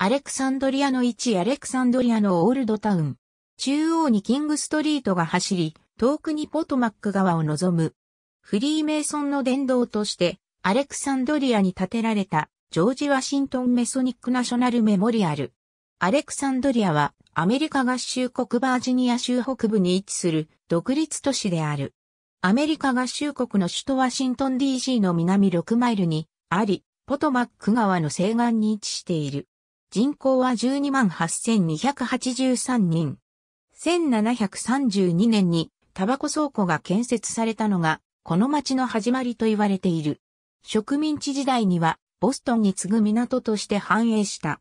アレクサンドリアの1アレクサンドリアのオールドタウン。中央にキングストリートが走り、遠くにポトマック川を望む。フリーメイソンの殿堂として、アレクサンドリアに建てられた、ジョージ・ワシントン・メソニック・ナショナル・メモリアル。アレクサンドリアは、アメリカ合衆国バージニア州北部に位置する、独立都市である。アメリカ合衆国の首都ワシントン DC の南6マイルに、あり、ポトマック川の西岸に位置している。人口は12万8283人。1732年にタバコ倉庫が建設されたのが、この町の始まりと言われている。植民地時代には、ボストンに次ぐ港として繁栄した。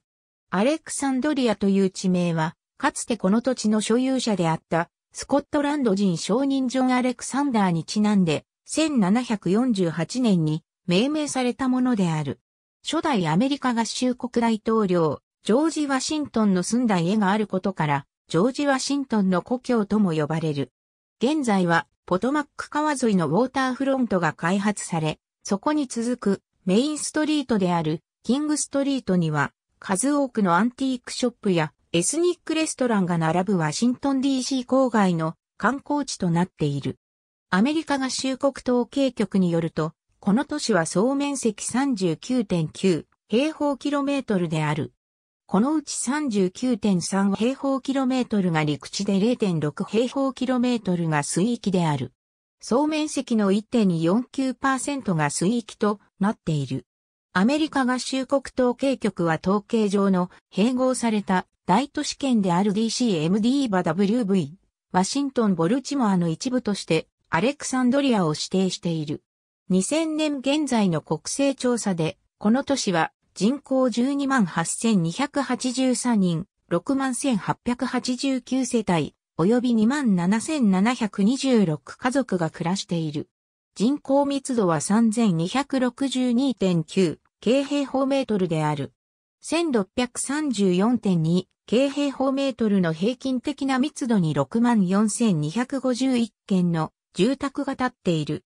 アレクサンドリアという地名は、かつてこの土地の所有者であった、スコットランド人商人ジョン・アレクサンダーにちなんで、1748年に命名されたものである。初代アメリカ合衆国大統領、ジョージ・ワシントンの住んだ家があることから、ジョージ・ワシントンの故郷とも呼ばれる。現在は、ポトマック川沿いのウォーターフロントが開発され、そこに続くメインストリートであるキングストリートには、数多くのアンティークショップやエスニックレストランが並ぶワシントン DC 郊外の観光地となっている。アメリカ合衆国統計局によると、この都市は総面積39.9平方キロメートルである。このうち39.3平方キロメートルが陸地で0.6平方キロメートルが水域である。総面積の1.49%が水域となっている。アメリカ合衆国統計局は統計上の併合された大都市圏である DCMD バ WV、ワシントン・ボルチモアの一部としてアレクサンドリアを指定している。2000年現在の国勢調査で、この都市は人口12万8283人、6万1889世帯、及び2万7726家族が暮らしている。人口密度は3262.9京平方メートルである。1634.2京平方メートルの平均的な密度に64,251件の住宅が建っている。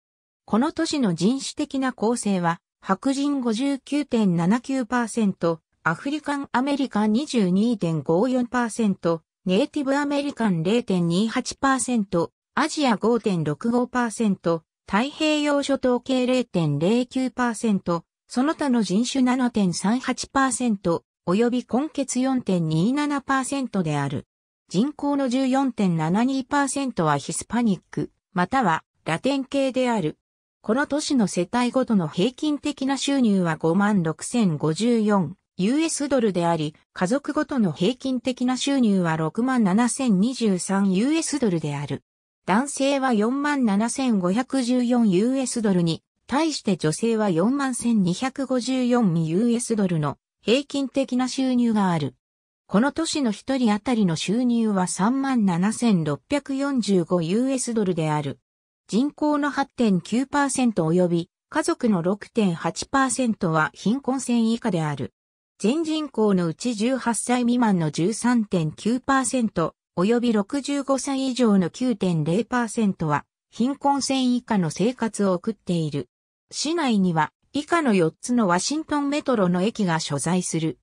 この都市の人種的な構成は白人59.79%、アフリカンアメリカン22.54%、ネイティブアメリカン0.28%、アジア5.65%、太平洋諸島系0.09%、その他の人種7.38%、及び根結4.27%である。人口の14.72%はヒスパニック、またはラテン系である。この都市の世帯ごとの平均的な収入は56,054 US ドルであり、家族ごとの平均的な収入は67,023 US ドルである。男性は 47,514US ドルに、対して女性は 41,254US ドルの平均的な収入がある。この都市の一人当たりの収入は 37,645US ドルである。人口の8.9%及び家族の6.8%は貧困線以下である。全人口のうち18歳未満の13.9%及び65歳以上の9.0%は貧困線以下の生活を送っている。市内には以下の4つのワシントンメトロの駅が所在する。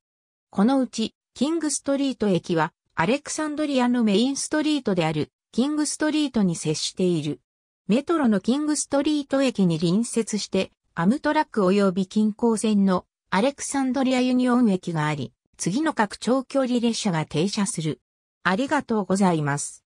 このうち、キングストリート駅はアレクサンドリアのメインストリートであるキングストリートに接している。メトロのキングストリート駅に隣接して、アムトラック及び近郊線のアレクサンドリアユニオン駅があり、次の各長距離列車が停車する。ありがとうございます。